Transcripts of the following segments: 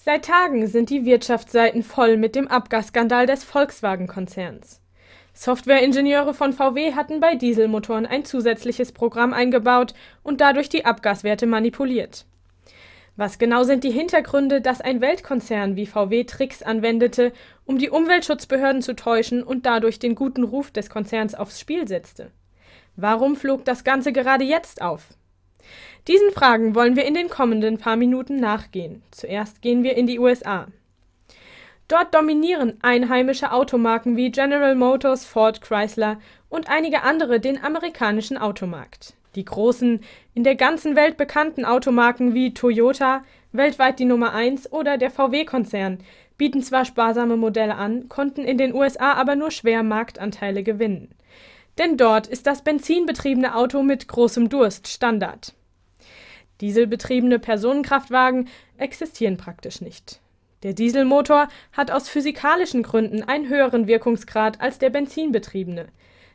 Seit Tagen sind die Wirtschaftsseiten voll mit dem Abgasskandal des Volkswagen-Konzerns. Softwareingenieure von VW hatten bei Dieselmotoren ein zusätzliches Programm eingebaut und dadurch die Abgaswerte manipuliert. Was genau sind die Hintergründe, dass ein Weltkonzern wie VW Tricks anwendete, um die Umweltschutzbehörden zu täuschen und dadurch den guten Ruf des Konzerns aufs Spiel setzte? Warum flog das Ganze gerade jetzt auf? Diesen Fragen wollen wir in den kommenden paar Minuten nachgehen. Zuerst gehen wir in die USA. Dort dominieren einheimische Automarken wie General Motors, Ford, Chrysler und einige andere den amerikanischen Automarkt. Die großen, in der ganzen Welt bekannten Automarken wie Toyota, weltweit die Nummer 1 oder der VW-Konzern, bieten zwar sparsame Modelle an, konnten in den USA aber nur schwer Marktanteile gewinnen. Denn dort ist das benzinbetriebene Auto mit großem Durst Standard. Dieselbetriebene Personenkraftwagen existieren praktisch nicht. Der Dieselmotor hat aus physikalischen Gründen einen höheren Wirkungsgrad als der benzinbetriebene.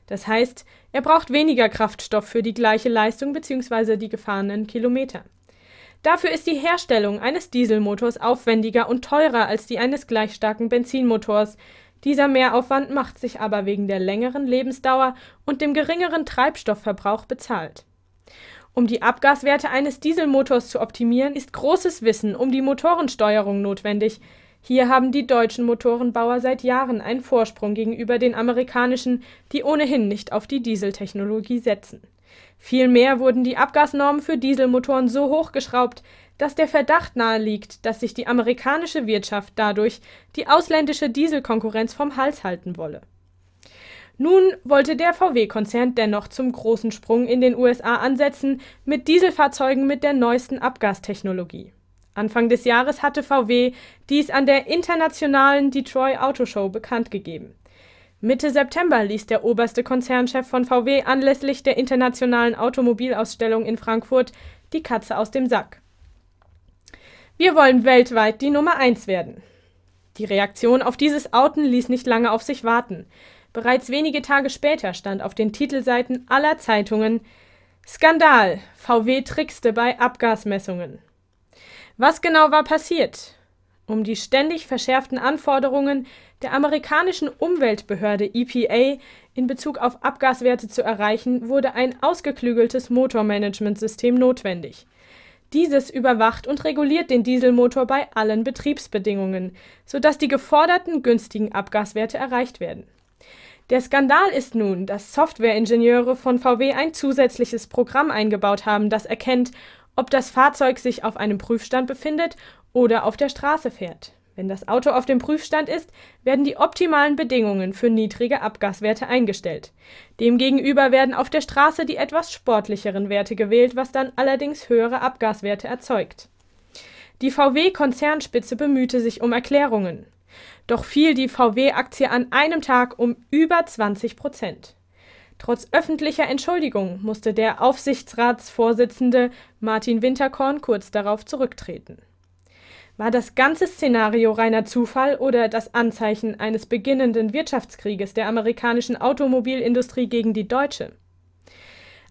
Das heißt, er braucht weniger Kraftstoff für die gleiche Leistung bzw. die gefahrenen Kilometer. Dafür ist die Herstellung eines Dieselmotors aufwendiger und teurer als die eines gleich starken Benzinmotors. Dieser Mehraufwand macht sich aber wegen der längeren Lebensdauer und dem geringeren Treibstoffverbrauch bezahlt. Um die Abgaswerte eines Dieselmotors zu optimieren, ist großes Wissen um die Motorensteuerung notwendig. Hier haben die deutschen Motorenbauer seit Jahren einen Vorsprung gegenüber den amerikanischen, die ohnehin nicht auf die Dieseltechnologie setzen. Vielmehr wurden die Abgasnormen für Dieselmotoren so hochgeschraubt, dass der Verdacht naheliegt, dass sich die amerikanische Wirtschaft dadurch die ausländische Dieselkonkurrenz vom Hals halten wolle nun wollte der VW-Konzern dennoch zum großen Sprung in den USA ansetzen mit Dieselfahrzeugen mit der neuesten Abgastechnologie. Anfang des Jahres hatte VW dies an der internationalen Detroit Auto Show bekannt gegeben. Mitte September ließ der oberste Konzernchef von VW anlässlich der internationalen Automobilausstellung in Frankfurt die Katze aus dem Sack. Wir wollen weltweit die Nummer eins werden. Die Reaktion auf dieses Outen ließ nicht lange auf sich warten. Bereits wenige Tage später stand auf den Titelseiten aller Zeitungen Skandal, VW trickste bei Abgasmessungen. Was genau war passiert? Um die ständig verschärften Anforderungen der amerikanischen Umweltbehörde EPA in Bezug auf Abgaswerte zu erreichen, wurde ein ausgeklügeltes Motormanagementsystem notwendig. Dieses überwacht und reguliert den Dieselmotor bei allen Betriebsbedingungen, sodass die geforderten günstigen Abgaswerte erreicht werden. Der Skandal ist nun, dass Softwareingenieure von VW ein zusätzliches Programm eingebaut haben, das erkennt, ob das Fahrzeug sich auf einem Prüfstand befindet oder auf der Straße fährt. Wenn das Auto auf dem Prüfstand ist, werden die optimalen Bedingungen für niedrige Abgaswerte eingestellt. Demgegenüber werden auf der Straße die etwas sportlicheren Werte gewählt, was dann allerdings höhere Abgaswerte erzeugt. Die VW-Konzernspitze bemühte sich um Erklärungen. Doch fiel die VW-Aktie an einem Tag um über 20 Prozent. Trotz öffentlicher Entschuldigung musste der Aufsichtsratsvorsitzende Martin Winterkorn kurz darauf zurücktreten. War das ganze Szenario reiner Zufall oder das Anzeichen eines beginnenden Wirtschaftskrieges der amerikanischen Automobilindustrie gegen die deutsche?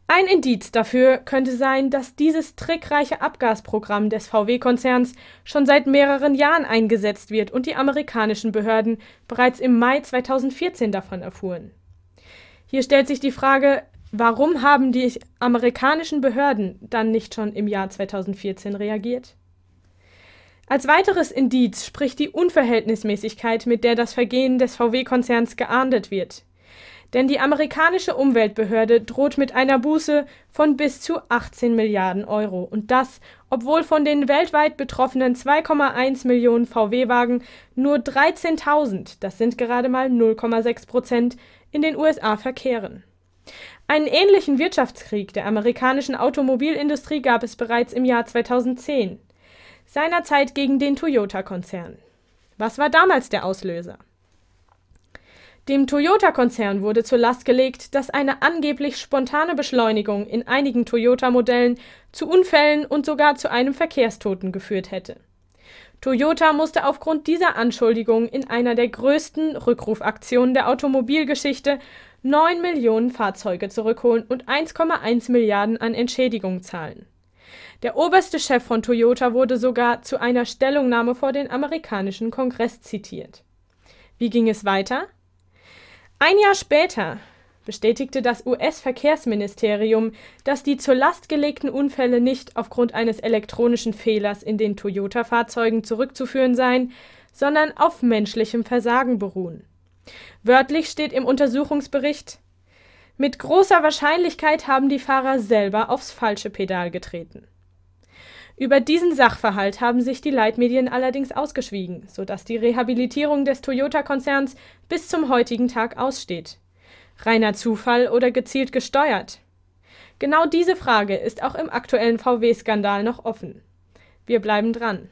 Ein Indiz dafür könnte sein, dass dieses trickreiche Abgasprogramm des VW-Konzerns schon seit mehreren Jahren eingesetzt wird und die amerikanischen Behörden bereits im Mai 2014 davon erfuhren. Hier stellt sich die Frage, warum haben die amerikanischen Behörden dann nicht schon im Jahr 2014 reagiert? Als weiteres Indiz spricht die Unverhältnismäßigkeit, mit der das Vergehen des VW-Konzerns geahndet wird. Denn die amerikanische Umweltbehörde droht mit einer Buße von bis zu 18 Milliarden Euro. Und das, obwohl von den weltweit betroffenen 2,1 Millionen VW-Wagen nur 13.000, das sind gerade mal 0,6 Prozent, in den USA verkehren. Einen ähnlichen Wirtschaftskrieg der amerikanischen Automobilindustrie gab es bereits im Jahr 2010, seinerzeit gegen den Toyota-Konzern. Was war damals der Auslöser? Dem Toyota-Konzern wurde zur Last gelegt, dass eine angeblich spontane Beschleunigung in einigen Toyota-Modellen zu Unfällen und sogar zu einem Verkehrstoten geführt hätte. Toyota musste aufgrund dieser Anschuldigung in einer der größten Rückrufaktionen der Automobilgeschichte 9 Millionen Fahrzeuge zurückholen und 1,1 Milliarden an Entschädigungen zahlen. Der oberste Chef von Toyota wurde sogar zu einer Stellungnahme vor den amerikanischen Kongress zitiert. Wie ging es weiter? Ein Jahr später bestätigte das US-Verkehrsministerium, dass die zur Last gelegten Unfälle nicht aufgrund eines elektronischen Fehlers in den Toyota-Fahrzeugen zurückzuführen seien, sondern auf menschlichem Versagen beruhen. Wörtlich steht im Untersuchungsbericht Mit großer Wahrscheinlichkeit haben die Fahrer selber aufs falsche Pedal getreten. Über diesen Sachverhalt haben sich die Leitmedien allerdings ausgeschwiegen, sodass die Rehabilitierung des Toyota-Konzerns bis zum heutigen Tag aussteht. Reiner Zufall oder gezielt gesteuert? Genau diese Frage ist auch im aktuellen VW-Skandal noch offen. Wir bleiben dran.